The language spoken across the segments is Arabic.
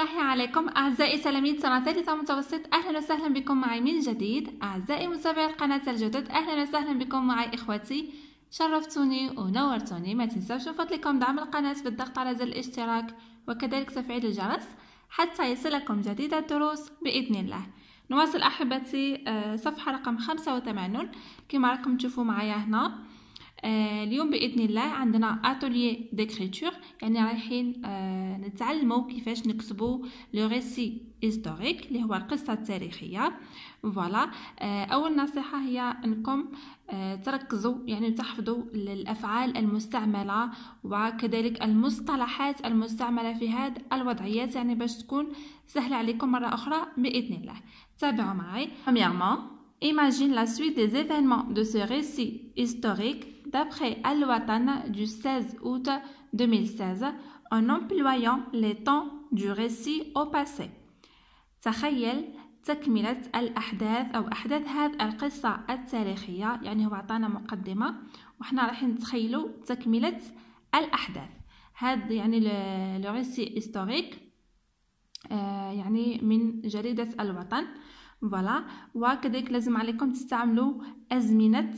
الله عليكم أعزائي تلاميذ سنة ثالثة متوسط أهلا وسهلا بكم معي من جديد أعزائي متابعي القناة الجدد أهلا وسهلا بكم معي إخوتي شرفتوني ونورتوني ما تنساوش من فضلكم دعم القناة بالضغط على زر الاشتراك وكذلك تفعيل الجرس حتى يصلكم جديد الدروس بإذن الله نواصل أحبتي آه، صفحة رقم خمسة كما راكم تشوفوا معايا هنا آه، اليوم باذن الله عندنا اتولي ديكريتور يعني رايحين آه، نتعلموا كيفاش نكتبوا لو ريسي هيستوريك اللي هو القصه التاريخيه فوالا آه، اول نصيحه هي انكم تركزوا يعني تحفظوا الافعال المستعمله وكذلك المصطلحات المستعمله في هذه الوضعيات يعني باش تكون سهله عليكم مره اخرى باذن الله تابعوا معي premièrement imagine la suite des événements de ce récit historique d'après Al-Watana du 16 août 2016 en employant les temps du récit au passé. تخيل تكملة الأحداث أو أحداث هذا القصة التاريخية يعني هو عطانا مقدمة وحنا راح نتخيلوا تكملة الأحداث هذا يعني لغسي استوريك يعني من جريدة الوطن فوالا وكذلك لازم عليكم تستعملوا أزمنة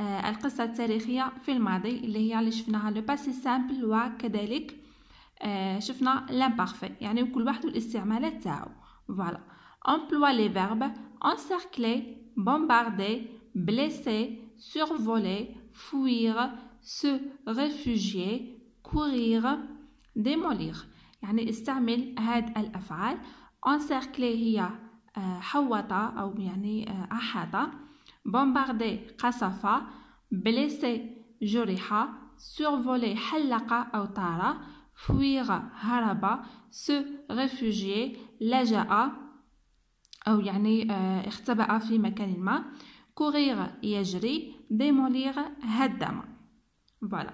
آه، القصة التاريخية في الماضي اللي هي اللي شفناها لو باسي سامبل وكذلك شفنا لامبارفي يعني كل واحد والاستعمالات تاعو فوالا امبلوا لي فيرب انسيركلي بومباردي بليسي سورفولي فوير سو ريفوجي كورير ديمولير يعني استعمل هاد الافعال انسيركلي هي آه، حوطه او يعني آه، احاطه بومباردي قصفة بليسي جرح survolé حلقة أو طارة fuir هربة se réfugier لجأ أو يعني اختبأ في مكان ما courir يجري démolir هدم فوالا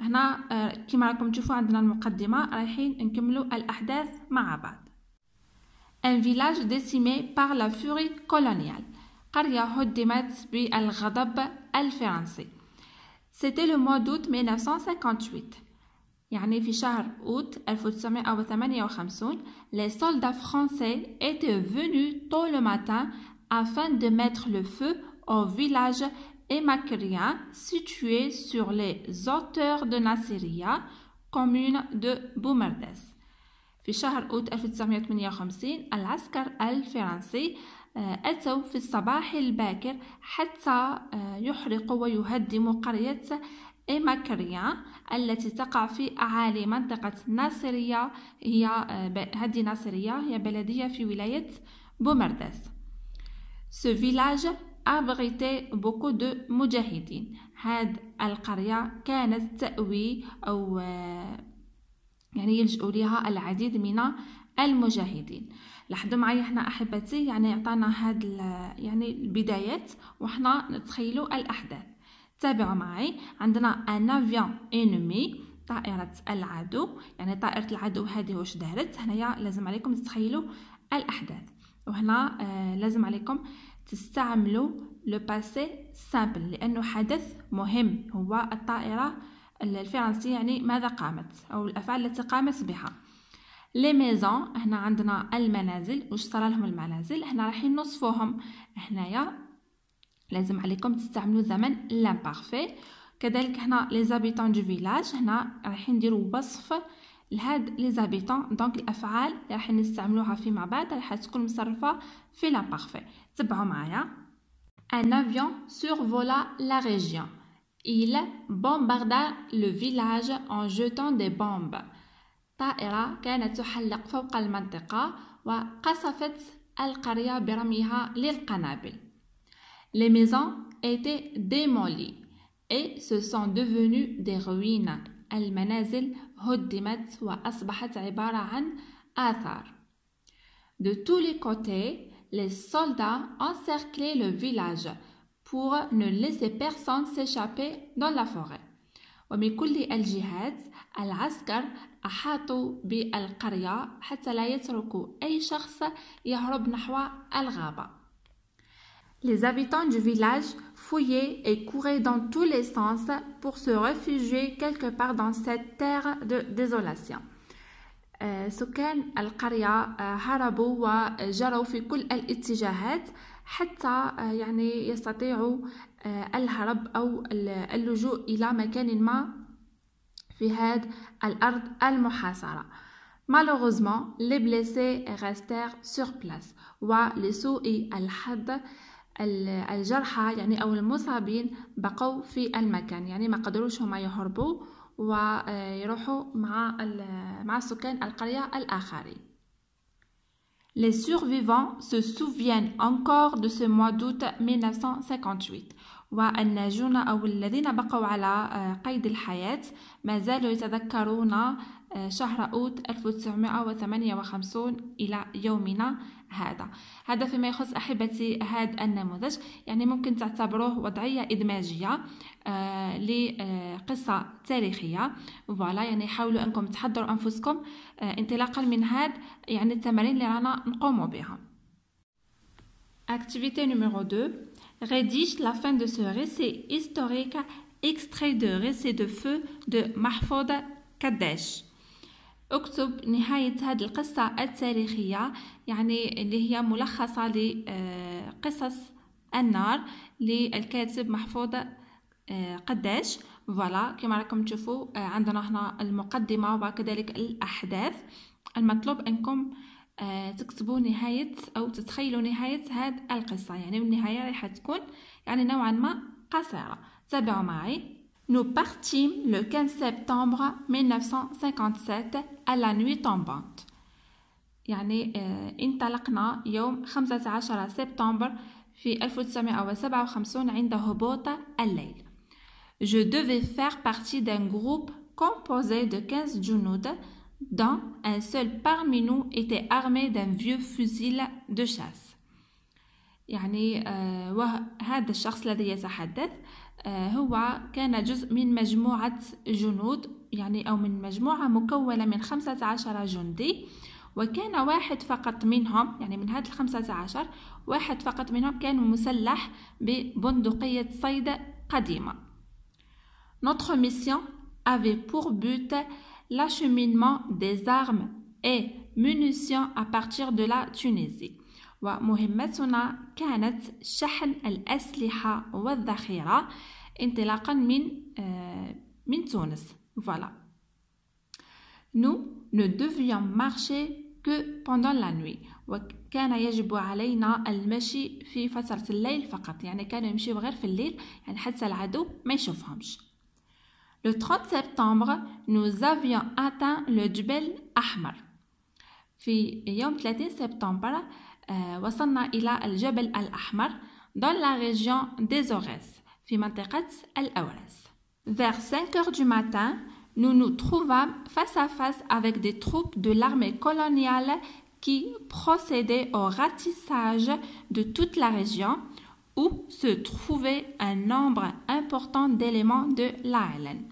هنا كما راكم تشوفوا عندنا المقدمة رايحين نكملوا الأحداث مع بعض Un village décimé par la furie coloniale. قرية هدمت بالغضب الفرنسي C'était le mois d'août 1958 يعني في شهر أوت 1958 les soldats français étaient venus tôt le matin afin de mettre le feu au village émakrien situé sur les hauteurs de Nasiriyah, commune de Boumerdès. في شهر أوت 1958 العسكر الفرنسي آه، أتوا في الصباح الباكر حتى آه، يحرقوا ويهدموا قرية إيماكريا التي تقع في أعالي منطقة ناصرية هي هذه آه، ناصرية هي بلدية في ولاية بومرداس Ce village abritait beaucoup de مجاهدين هاد القرية كانت تأوي أو يعني يلجأ لها العديد من المجاهدين لحدو معايا حنا احبتي يعني عطانا هاد يعني البدايات وحنا نتخيلوا الاحداث تابعوا معي عندنا ان افيون انمي طائرة العدو يعني طائرة العدو هذه واش دارت هنايا لازم عليكم تتخيلوا الأحداث وهنا آه لازم عليكم تستعملوا لو باسي سامبل لأنه حدث مهم هو الطائرة الفرنسية يعني ماذا قامت أو الأفعال التي قامت بها لي ميزون هنا عندنا المنازل واش صرا لهم المنازل هنا رايحين نوصفوهم هنايا لازم عليكم تستعملوا زمن لامبارفي كذلك هنا لي زابيتون دو فيلاج هنا رايحين نديروا وصف لهاد لي زابيتون دونك الافعال اللي راح نستعملوها فيما بعد راح تكون مصرفه في لامبارفي تبعوا معايا un avion survola لا ريجيون il bombarda le village en jetant des bombes Les maisons étaient démolies et se sont devenues des ruines. المنازل De tous les côtés, les soldats encerclaient le village pour ne laisser personne s'échapper dans la forêt. ومن كل الجهات العسكر أحاطوا بالقرية حتى لا يتركوا أي شخص يهرب نحو الغابة Les habitants du village fouillaient et couraient dans tous les sens pour se réfugier quelque part dans cette terre de désolation. سكان القرية هربوا وجروا في كل الاتجاهات حتى يعني يستطيعوا آه، الهرب أو اللجوء إلى مكان ما في هذه الأرض المحاصرة Malheureusement, les blessés restèrent sur place ولسوء الحظ الجرحى يعني أو المصابين بقوا في المكان يعني ما قدروش هما يهربوا ويروحوا مع مع سكان القرية الآخرين Les survivants se souviennent encore de ce mois d'août 1958 والناجون أو الذين بقوا على آه، قيد الحياة ما زالوا يتذكرون آه، شهر أوت 1958 إلى يومنا هذا هذا فيما يخص أحبتي هذا النموذج يعني ممكن تعتبروه وضعية إدماجية آه، لقصة تاريخية فوالا يعني حاولوا أنكم تحضروا أنفسكم انطلاقا من هذا يعني التمارين اللي رانا نقوموا بها Activité numéro 2 rédige la fin de ce récit historique extrait de récit de feu de محفوظ Kadesh. اكتب نهاية هذه القصة التاريخية يعني اللي هي ملخصة لقصص النار للكاتب محفوظ آه، قداش فوالا كما راكم تشوفوا آه، عندنا هنا المقدمة وكذلك الأحداث المطلوب أنكم آه، تكتبوا نهاية أو تتخيلوا نهاية هاد القصة يعني النهاية راح تكون يعني نوعا ما قصيرة تابعوا معي Nous partîmes le 15 septembre 1957 à la nuit tombante. يعني آه، انطلقنا يوم 15 سبتمبر في 1957 عند هبوط الليل. Je devais faire partie d'un groupe composé de 15 جنود dont un seul parmi nous était armé d'un vieux fusil de chasse يعني آه، وهذا الشخص الذي يتحدث آه، هو كان جزء من مجموعة جنود يعني أو من مجموعة مكونة من خمسة عشر جندي وكان واحد فقط منهم يعني من هاد الخمسة عشر واحد فقط منهم كان مسلح ببندقية صيد قديمة Notre mission avait pour but l'acheminement des armes et munitions à partir de la Tunisie. ومهمتنا كانت شحن الأسلحة والذخيرة انطلاقا من من تونس voilà nous ne devions marcher que pendant la nuit وكان يجب علينا المشي في فترة الليل فقط يعني كانوا يمشي غير في الليل يعني حتى العدو ما يشوفهمش le 30 septembre, nous avions atteint le Djebel Ahmar. septembre, يوم 30 سبتمبر وصلنا إلى الجبل dans la région des Aurès, في منطقة Vers 5 heures du matin, nous nous trouvâmes face à face avec des troupes de l'armée coloniale qui procédaient au ratissage de toute la région où se trouvait un nombre important d'éléments de العلن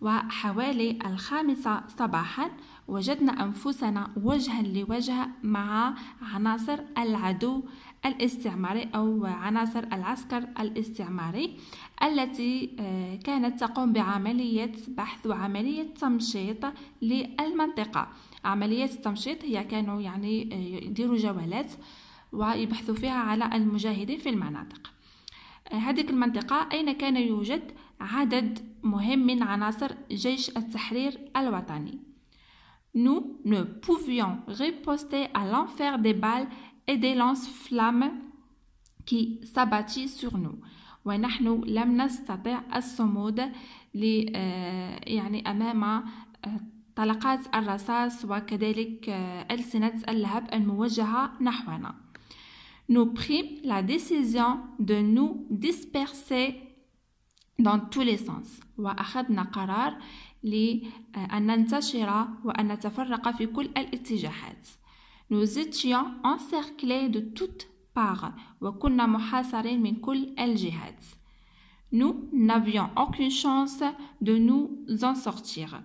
وحوالي الخامسة صباحا وجدنا أنفسنا وجها لوجه مع عناصر العدو الاستعماري أو عناصر العسكر الاستعماري التي آه، كانت تقوم بعملية بحث وعملية تمشيط للمنطقة عملية التمشيط هي كانوا يعني آه، يديروا جولات ويبحثوا فيها على المجاهدين في المناطق آه، هذه المنطقة أين كان يوجد عدد مهم من عناصر جيش التحرير الوطني Nous ne pouvions riposter à l'enfer des balles et des lances flammes qui s'abattit sur nous ونحن لم نستطع الصمود آه، يعني أمام آه، طلقات الرصاص وكذلك ألسنة اللهب الموجهة نحونا nous prîmes la décision de nous disperser dans tous les sens euh, Nous étions encerclés de toutes parts Nous n'avions aucune chance de nous en sortir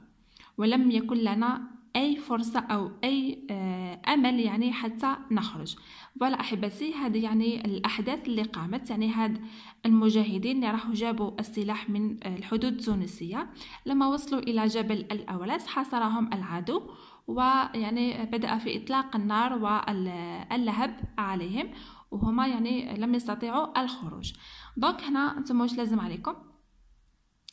اي فرصه او اي آه، امل يعني حتى نخرج فوالا احبتي هذه يعني الاحداث اللي قامت يعني هاد المجاهدين اللي راحوا جابوا السلاح من آه، الحدود التونسيه لما وصلوا الى جبل الاولاس حاصرهم العدو ويعني بدأ في إطلاق النار واللهب عليهم وهما يعني لم يستطيعوا الخروج دونك هنا انتم واش لازم عليكم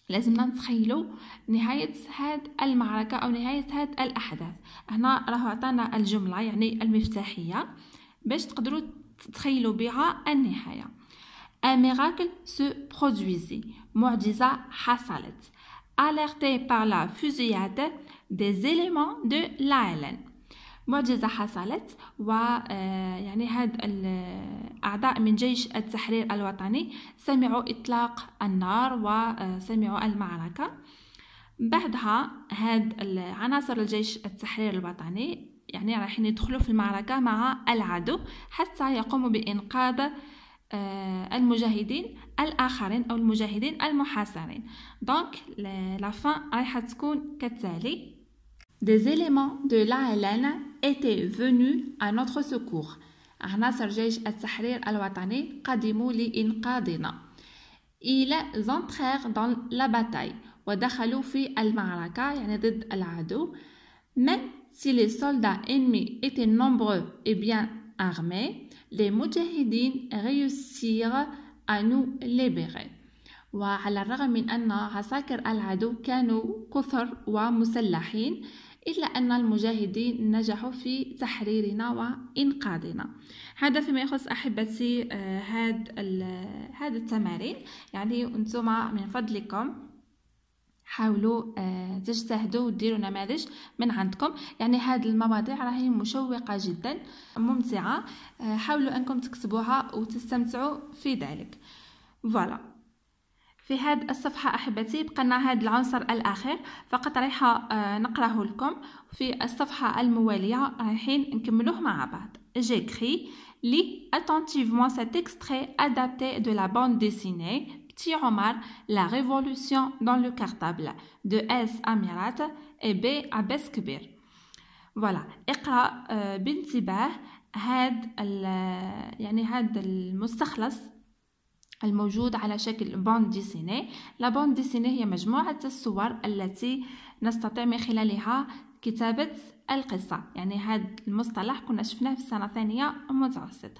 لازمنا نتخيلوا نهاية هاد المعركة أو نهاية هاد الأحداث هنا راه عطانا الجملة يعني المفتاحية باش تقدروا تتخيلوا بها النهاية Un miracle se produisit. Mordiza حصلت. Alerté par la fusillade des éléments de l'ALN. معجزة حصلت و آه، يعني هاد الأعضاء آه، من جيش التحرير الوطني سمعوا إطلاق النار وسمعوا آه، المعركة بعدها هاد عناصر الجيش التحرير الوطني يعني رايحين يدخلوا في المعركة مع العدو حتى يقوموا بإنقاذ المجاهدين الآخرين أو المجاهدين المحاصرين دونك لا فان رايحة تكون كالتالي Des éléments de l'ALN Étaient venus à notre secours. Ana Sargéj et ils entrèrent dans la bataille et déchèrent à Marrakech, à l'adou. Mais si les soldats ennemis étaient nombreux et bien armés, les Mujahidines réussirent à nous libérer. Et à la rue, les assaquer à étaient nombreux et des إلا أن المجاهدين نجحوا في تحريرنا وإنقاذنا هذا فيما يخص أحبتي هذا آه، هذا التمارين يعني أنتم من فضلكم حاولوا آه، تجتهدوا وديروا نماذج من عندكم يعني هذه المواضيع راهي مشوقة جدا ممتعة آه، حاولوا أنكم تكتبوها وتستمتعوا في ذلك فوالا في هاد الصفحة أحبتي بقنا هاد العنصر الأخير فقط رايحة آه، نقرأه لكم في الصفحة الموالية رايحين نكملوه مع بعض جيكري لي attentivement cet extrait adapté de la bande dessinée Petit Omar, la révolution dans le cartable de S. Amirat et B. Abbas Kbir. Voilà, اقرأ بانتباه هذا يعني هاد المستخلص الموجود على شكل بون ديسيني لا بوند ديسيني هي مجموعة الصور التي نستطيع من خلالها كتابة القصة يعني هذا المصطلح كنا شفناه في السنة الثانية المتوسط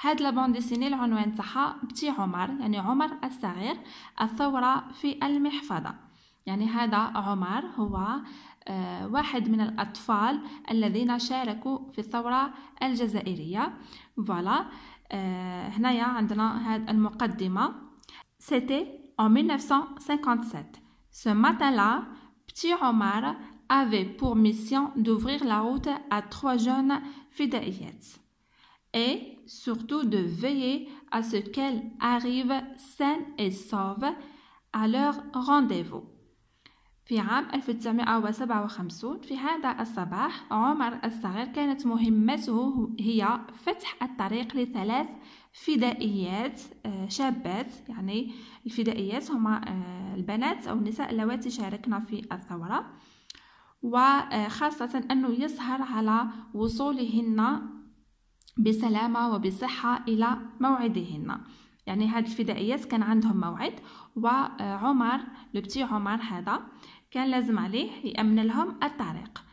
هاد لابون ديسيني العنوان تاعها بتي عمر يعني عمر الصغير الثورة في المحفظة يعني هذا عمر هو آه، واحد من الأطفال الذين شاركوا في الثورة الجزائرية فوالا Euh, c'était en 1957 ce matin-là petit Omar avait pour mission d'ouvrir la route à trois jeunes fidèles et surtout de veiller à ce qu'elles arrivent saines et sauves à leur rendez-vous. في عام 1957 في هذا الصباح عمر الصغير كانت مهمته هي فتح الطريق لثلاث فدائيات آه، شابات يعني الفدائيات هما آه، البنات أو النساء اللواتي شاركن في الثورة وخاصة أنه يسهر على وصولهن بسلامة وبصحة إلى موعدهن يعني هاد الفدائيات كان عندهم موعد وعمر لبتي عمر هذا كان لازم عليه يأمن لهم الطريق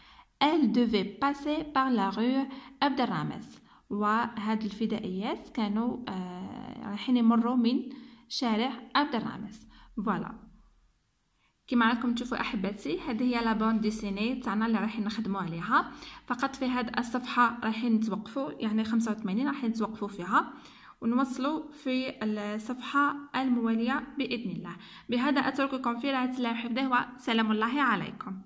elle devait passer par la rue عبد الرامز وهاد الفدائيات كانوا آه رايحين يمروا من شارع عبد الرامز فوالا كما راكم تشوفوا احبتي هذه هي لا بون ديسيني تاعنا اللي رايحين نخدموا عليها فقط في هاد الصفحه رايحين نتوقفوا يعني 85 رايحين نتوقفوا فيها ونوصلوا في الصفحة الموالية بإذن الله بهذا أترككم في رعاية الله وحفظه وسلام الله عليكم